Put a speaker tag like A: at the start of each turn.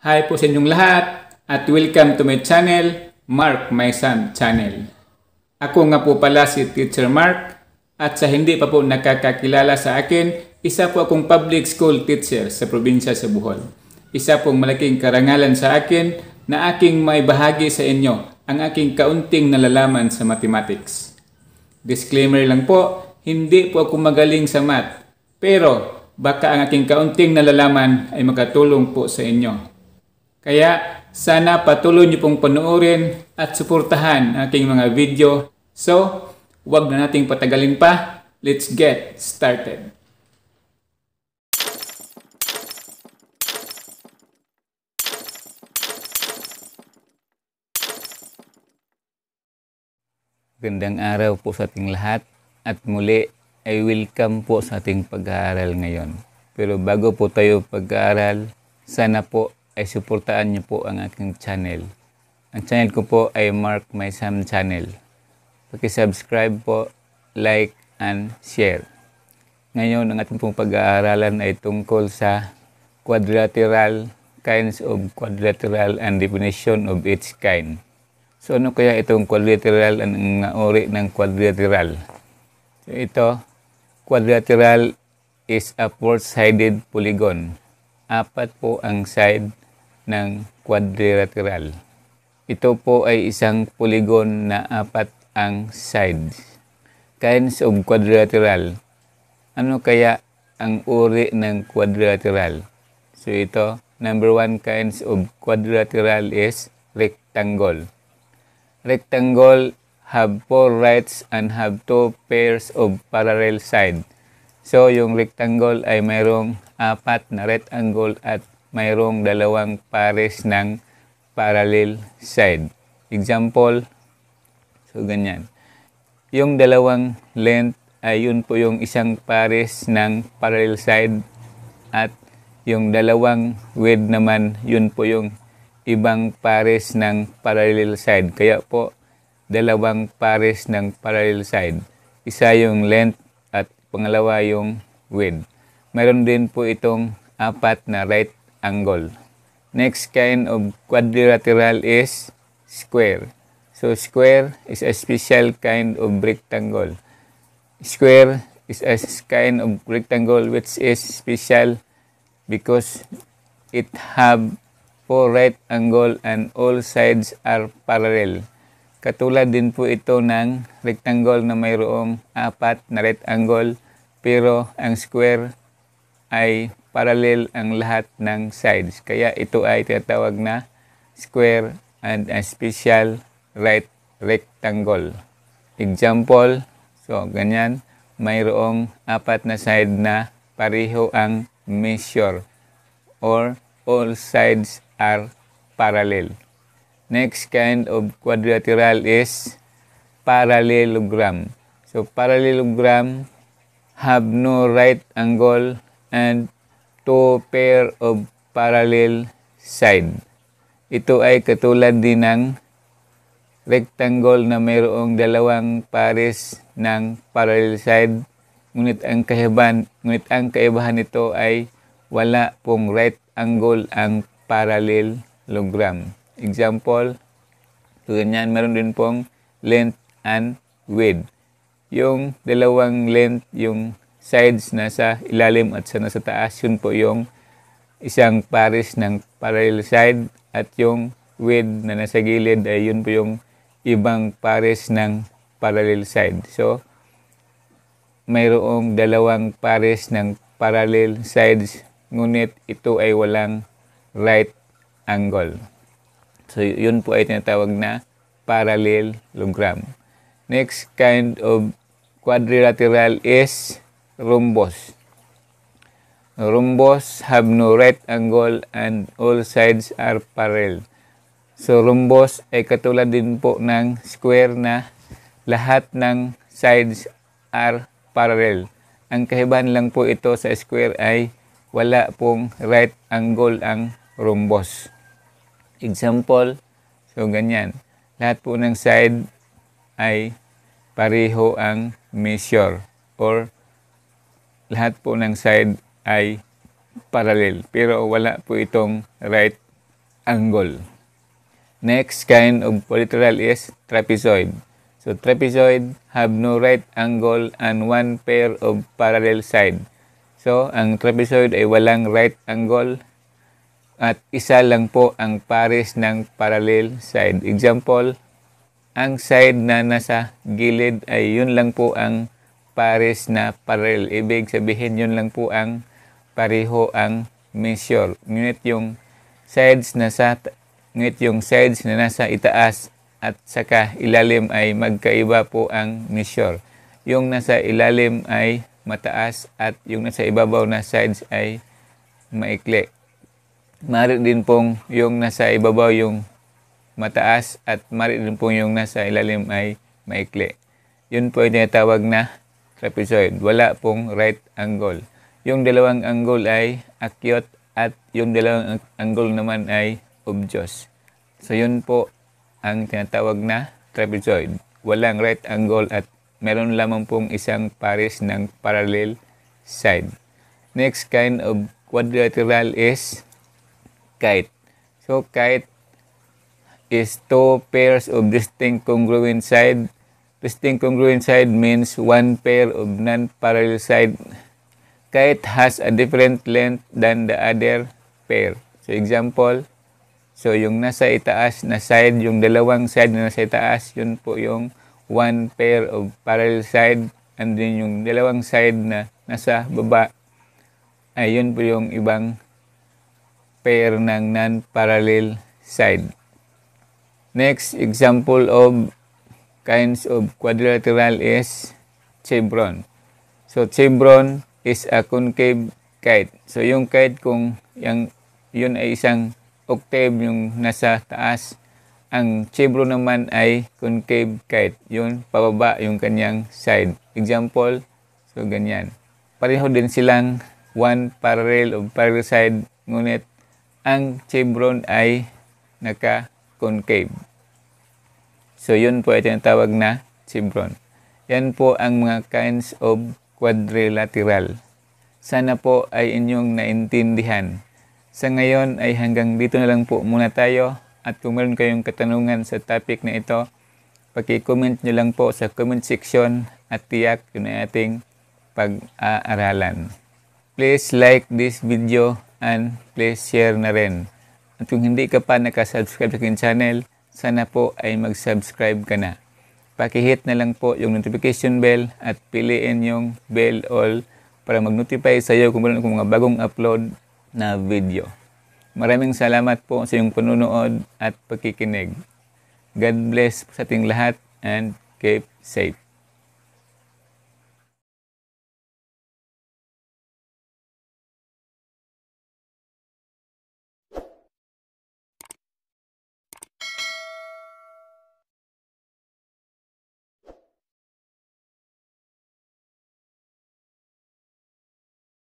A: Hi po sa inyong lahat at welcome to my channel, Mark My Son Channel. Ako nga po pala si Teacher Mark at sa hindi pa po nakakakilala sa akin, isa po akong public school teacher sa probinsya sa Bohol. Isa pong malaking karangalan sa akin na aking may bahagi sa inyo ang aking kaunting nalalaman sa mathematics. Disclaimer lang po, hindi po ako magaling sa math pero baka ang aking kaunting nalalaman ay makatulong po sa inyo kaya sana patuloy niyo pong panoorin at suportahan aking mga video. So, wag na nating patagalin pa. Let's get started. Gandang araw po sa ating lahat at muli ay welcome po sa ating pag-aaral ngayon. Pero bago po tayo pag-aaral, sana po ay suportaan niyo po ang aking channel. Ang channel ko po ay Mark My Sam Channel. Paki-subscribe po, like, and share. Ngayon, ang ating pong pag-aaralan ay tungkol sa quadrilateral, kinds of quadrilateral, and definition of each kind. So, ano kaya itong quadrilateral at ang uri ng quadrilateral? So, ito, quadrilateral is a four-sided polygon. Apat po ang side ng quadrilateral. Ito po ay isang polygon na apat ang sides. Kinds of quadrilateral. Ano kaya ang uri ng quadrilateral? So ito, number one kinds of quadrilateral is rectangle. Rectangle have four rights and have two pairs of parallel sides. So yung rectangle ay mayroong apat na rectangle at mayroong dalawang pares ng parallel side. Example, so ganyan. Yung dalawang length ay yun po yung isang pares ng parallel side at yung dalawang width naman yun po yung ibang pares ng parallel side. Kaya po dalawang pares ng parallel side. Isa yung length at pangalawa yung width. Meron din po itong apat na right angle. Next kind of quadrilateral is square. So square is a special kind of rectangle. Square is a kind of rectangle which is special because it have four right angle and all sides are parallel. Katulad din po ito ng rectangle na mayroong apat na right angle pero ang square ay parallel ang lahat ng sides. Kaya ito ay tinatawag na square and a special right rectangle. Example, so ganyan, mayroong apat na side na pareho ang measure or all sides are parallel. Next kind of quadrilateral is parallelogram. So parallelogram have no right angle and two pair of parallel side. Ito ay katulad din ng rectangle na mayroong dalawang pares ng parallel side. Ngunit ang kaibahan, ngunit ang kaibahan nito ay wala pong right angle ang parallelogram. Example, ganyan meron din pong length and width. Yung dalawang length, yung sides na sa ilalim at sa nasa taas. Yun po yung isang pares ng parallel side at yung width na nasa gilid ay yun po yung ibang pares ng parallel side. So, mayroong dalawang pares ng parallel sides ngunit ito ay walang right angle. So, yun po ay tinatawag na parallelogram. Next kind of quadrilateral is rhombus. Rhombus have no right angle and all sides are parallel. So rhombus ay katulad din po ng square na lahat ng sides are parallel. Ang kahibahan lang po ito sa square ay wala pong right angle ang rhombus. Example, so ganyan. Lahat po ng side ay pareho ang measure or lahat po ng side ay parallel pero wala po itong right angle. Next kind of polyteral is trapezoid. So trapezoid have no right angle and one pair of parallel side. So ang trapezoid ay walang right angle at isa lang po ang pares ng parallel side. Example, ang side na nasa gilid ay yun lang po ang pares na parel. Ibig sabihin yun lang po ang pareho ang measure. Ngunit yung sides na sa ngunit yung sides na nasa itaas at saka ilalim ay magkaiba po ang measure. Yung nasa ilalim ay mataas at yung nasa ibabaw na sides ay maikli. Mari din pong yung nasa ibabaw yung mataas at mari din pong yung nasa ilalim ay maikli. Yun po ay tinatawag na trapezoid. Wala pong right angle. Yung dalawang angle ay acute at yung dalawang angle naman ay obtuse. So yun po ang tinatawag na trapezoid. Walang right angle at meron lamang pong isang pares ng parallel side. Next kind of quadrilateral is kite. So kite is two pairs of distinct congruent sides Testing congruent side means one pair of non-parallel side kite has a different length than the other pair. So example, so yung nasa itaas na side, yung dalawang side na nasa itaas, yun po yung one pair of parallel side and then yung dalawang side na nasa baba ayun po yung ibang pair ng non-parallel side. Next, example of kinds of quadrilateral is chevron. So, chevron is a concave kite. So, yung kite kung yung, yun ay isang octave yung nasa taas, ang chevron naman ay concave kite. Yun, pababa yung kanyang side. Example, so ganyan. Pareho din silang one parallel of parallel side, ngunit ang chevron ay naka-concave. So, yun po ay tawag na chevron. Yan po ang mga kinds of quadrilateral. Sana po ay inyong naintindihan. Sa ngayon ay hanggang dito na lang po muna tayo. At kung meron kayong katanungan sa topic na ito, paki-comment nyo lang po sa comment section at tiyak yun ay ating pag-aaralan. Please like this video and please share na rin. At kung hindi ka pa nakasubscribe sa aking channel, sana po ay mag-subscribe ka na. Pakihit na lang po yung notification bell at piliin yung bell all para mag-notify sa iyo kung meron mga bagong upload na video. Maraming salamat po sa iyong panunood at pakikinig. God bless sa ating lahat and keep safe.